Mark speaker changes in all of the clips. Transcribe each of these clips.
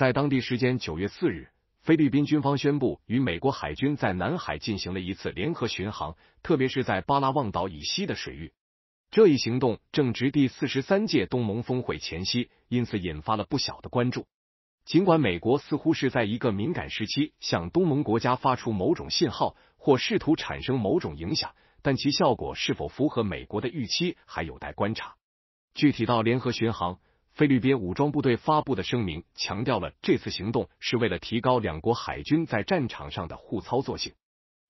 Speaker 1: 在当地时间九月四日，菲律宾军方宣布与美国海军在南海进行了一次联合巡航，特别是在巴拉望岛以西的水域。这一行动正值第四十三届东盟峰会前夕，因此引发了不小的关注。尽管美国似乎是在一个敏感时期向东盟国家发出某种信号或试图产生某种影响，但其效果是否符合美国的预期还有待观察。具体到联合巡航。菲律宾武装部队发布的声明强调了这次行动是为了提高两国海军在战场上的互操作性，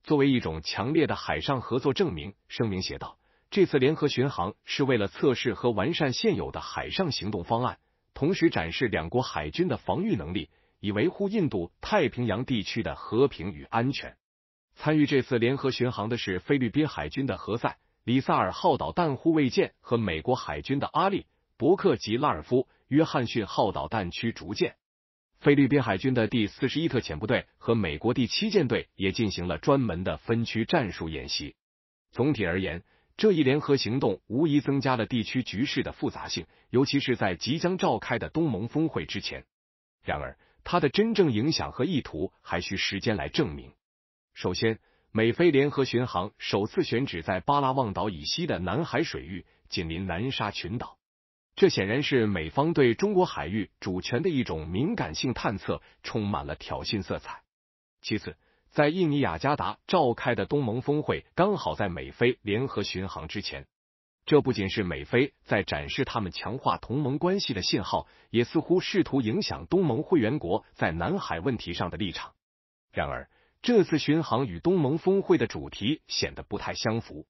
Speaker 1: 作为一种强烈的海上合作证明。声明写道：“这次联合巡航是为了测试和完善现有的海上行动方案，同时展示两国海军的防御能力，以维护印度太平洋地区的和平与安全。”参与这次联合巡航的是菲律宾海军的何塞·里萨尔号导弹护卫舰和美国海军的阿利。伯克及拉尔夫·约翰逊号导弹驱逐舰，菲律宾海军的第四十一特遣部队和美国第七舰队也进行了专门的分区战术演习。总体而言，这一联合行动无疑增加了地区局势的复杂性，尤其是在即将召开的东盟峰会之前。然而，它的真正影响和意图还需时间来证明。首先，美菲联合巡航首次选址在巴拉望岛以西的南海水域，紧邻南沙群岛。这显然是美方对中国海域主权的一种敏感性探测，充满了挑衅色彩。其次，在印尼雅加达召开的东盟峰会，刚好在美菲联合巡航之前。这不仅是美菲在展示他们强化同盟关系的信号，也似乎试图影响东盟会员国在南海问题上的立场。然而，这次巡航与东盟峰会的主题显得不太相符。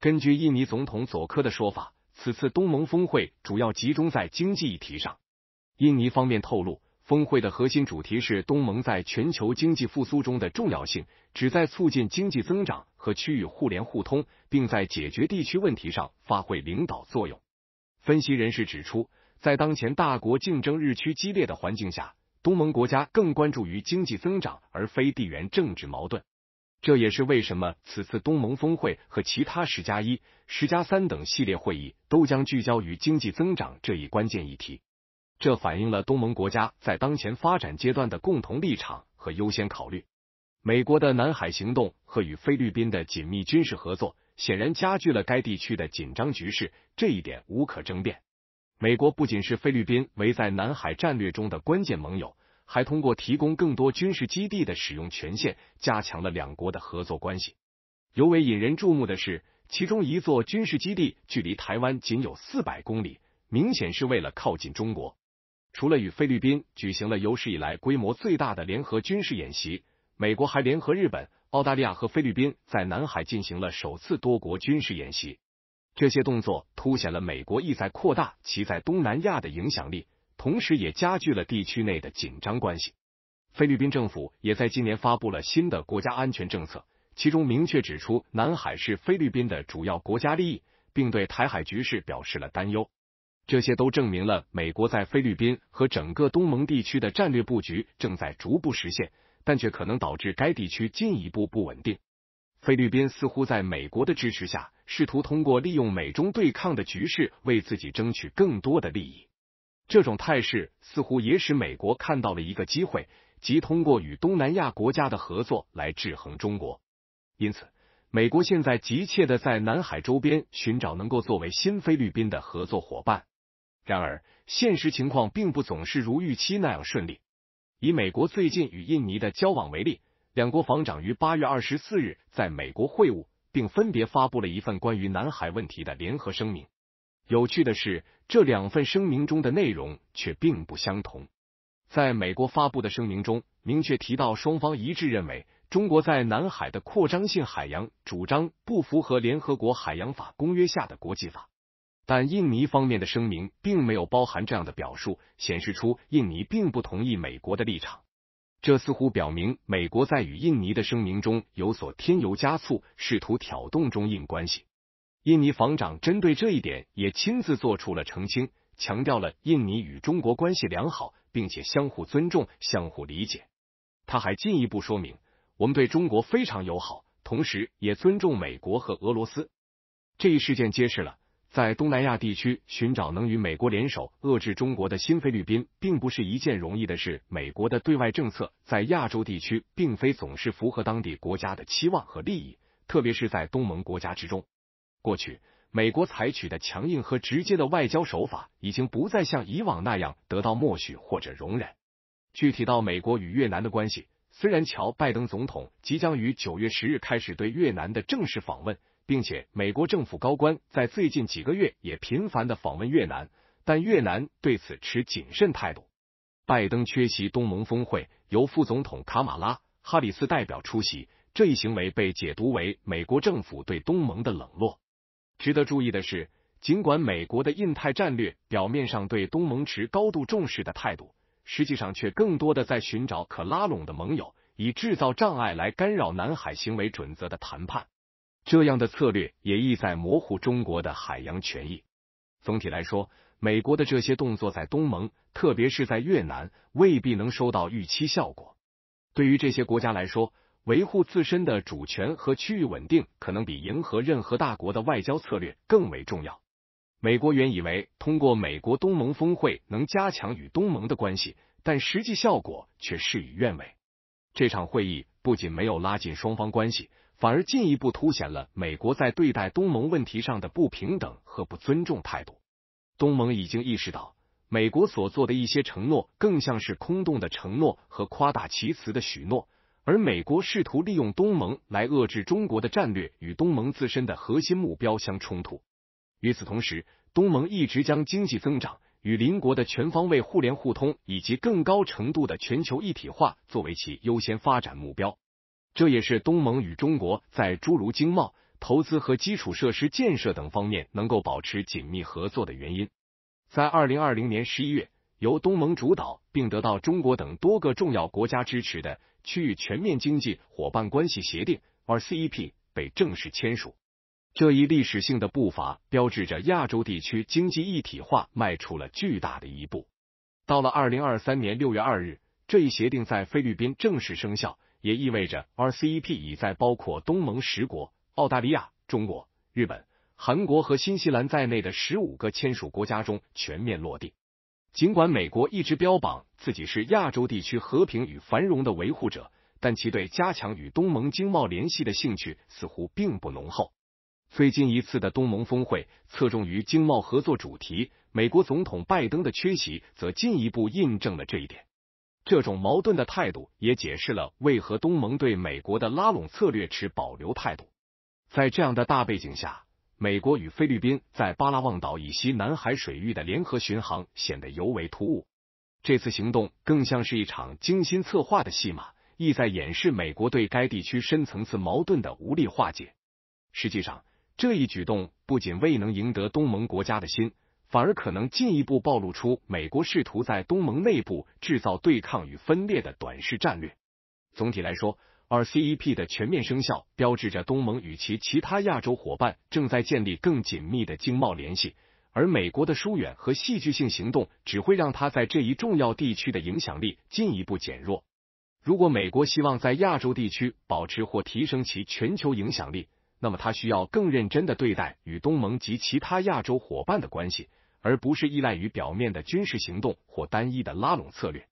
Speaker 1: 根据印尼总统佐科的说法。此次东盟峰会主要集中在经济议题上。印尼方面透露，峰会的核心主题是东盟在全球经济复苏中的重要性，旨在促进经济增长和区域互联互通，并在解决地区问题上发挥领导作用。分析人士指出，在当前大国竞争日趋激烈的环境下，东盟国家更关注于经济增长而非地缘政治矛盾。这也是为什么此次东盟峰会和其他十加一、十加三等系列会议都将聚焦于经济增长这一关键议题。这反映了东盟国家在当前发展阶段的共同立场和优先考虑。美国的南海行动和与菲律宾的紧密军事合作，显然加剧了该地区的紧张局势，这一点无可争辩。美国不仅是菲律宾围在南海战略中的关键盟友。还通过提供更多军事基地的使用权限，加强了两国的合作关系。尤为引人注目的是，其中一座军事基地距离台湾仅有四百公里，明显是为了靠近中国。除了与菲律宾举行了有史以来规模最大的联合军事演习，美国还联合日本、澳大利亚和菲律宾在南海进行了首次多国军事演习。这些动作凸显了美国意在扩大其在东南亚的影响力。同时也加剧了地区内的紧张关系。菲律宾政府也在今年发布了新的国家安全政策，其中明确指出南海是菲律宾的主要国家利益，并对台海局势表示了担忧。这些都证明了美国在菲律宾和整个东盟地区的战略布局正在逐步实现，但却可能导致该地区进一步不稳定。菲律宾似乎在美国的支持下，试图通过利用美中对抗的局势为自己争取更多的利益。这种态势似乎也使美国看到了一个机会，即通过与东南亚国家的合作来制衡中国。因此，美国现在急切的在南海周边寻找能够作为新菲律宾的合作伙伴。然而，现实情况并不总是如预期那样顺利。以美国最近与印尼的交往为例，两国防长于八月二十四日在美国会晤，并分别发布了一份关于南海问题的联合声明。有趣的是，这两份声明中的内容却并不相同。在美国发布的声明中，明确提到双方一致认为中国在南海的扩张性海洋主张不符合联合国海洋法公约下的国际法，但印尼方面的声明并没有包含这样的表述，显示出印尼并不同意美国的立场。这似乎表明美国在与印尼的声明中有所添油加醋，试图挑动中印关系。印尼防长针对这一点也亲自做出了澄清，强调了印尼与中国关系良好，并且相互尊重、相互理解。他还进一步说明，我们对中国非常友好，同时也尊重美国和俄罗斯。这一事件揭示了，在东南亚地区寻找能与美国联手遏制中国的新菲律宾，并不是一件容易的事。美国的对外政策在亚洲地区，并非总是符合当地国家的期望和利益，特别是在东盟国家之中。过去，美国采取的强硬和直接的外交手法已经不再像以往那样得到默许或者容忍。具体到美国与越南的关系，虽然乔·拜登总统即将于九月十日开始对越南的正式访问，并且美国政府高官在最近几个月也频繁的访问越南，但越南对此持谨慎态度。拜登缺席东盟峰会，由副总统卡马拉·哈里斯代表出席，这一行为被解读为美国政府对东盟的冷落。值得注意的是，尽管美国的印太战略表面上对东盟持高度重视的态度，实际上却更多的在寻找可拉拢的盟友，以制造障碍来干扰南海行为准则的谈判。这样的策略也意在模糊中国的海洋权益。总体来说，美国的这些动作在东盟，特别是在越南，未必能收到预期效果。对于这些国家来说，维护自身的主权和区域稳定，可能比迎合任何大国的外交策略更为重要。美国原以为通过美国东盟峰会能加强与东盟的关系，但实际效果却事与愿违。这场会议不仅没有拉近双方关系，反而进一步凸显了美国在对待东盟问题上的不平等和不尊重态度。东盟已经意识到，美国所做的一些承诺更像是空洞的承诺和夸大其词的许诺。而美国试图利用东盟来遏制中国的战略，与东盟自身的核心目标相冲突。与此同时，东盟一直将经济增长、与邻国的全方位互联互通以及更高程度的全球一体化作为其优先发展目标。这也是东盟与中国在诸如经贸、投资和基础设施建设等方面能够保持紧密合作的原因。在二零二零年十一月，由东盟主导并得到中国等多个重要国家支持的。区域全面经济伙伴关系协定 （RCEP） 被正式签署，这一历史性的步伐标志着亚洲地区经济一体化迈出了巨大的一步。到了二零二三年六月二日，这一协定在菲律宾正式生效，也意味着 RCEP 已在包括东盟十国、澳大利亚、中国、日本、韩国和新西兰在内的十五个签署国家中全面落地。尽管美国一直标榜自己是亚洲地区和平与繁荣的维护者，但其对加强与东盟经贸联系的兴趣似乎并不浓厚。最近一次的东盟峰会侧重于经贸合作主题，美国总统拜登的缺席则进一步印证了这一点。这种矛盾的态度也解释了为何东盟对美国的拉拢策略持保留态度。在这样的大背景下，美国与菲律宾在巴拉望岛以西南海水域的联合巡航显得尤为突兀。这次行动更像是一场精心策划的戏码，意在掩饰美国对该地区深层次矛盾的无力化解。实际上，这一举动不仅未能赢得东盟国家的心，反而可能进一步暴露出美国试图在东盟内部制造对抗与分裂的短视战略。总体来说，RCEP 的全面生效，标志着东盟与其其他亚洲伙伴正在建立更紧密的经贸联系。而美国的疏远和戏剧性行动，只会让它在这一重要地区的影响力进一步减弱。如果美国希望在亚洲地区保持或提升其全球影响力，那么它需要更认真的对待与东盟及其他亚洲伙伴的关系，而不是依赖于表面的军事行动或单一的拉拢策略。